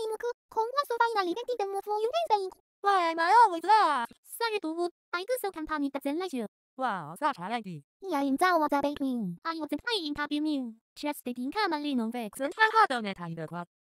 이무크, 건화수바이나 리벤티드무 후유벤뱅 Why am I always last? Sorry dude, I do so company that's delicious. Wow, such a lady. Yeah, in that was a baking. I was playing happy meal. Just didn't come a little on 하던 애 다니더군.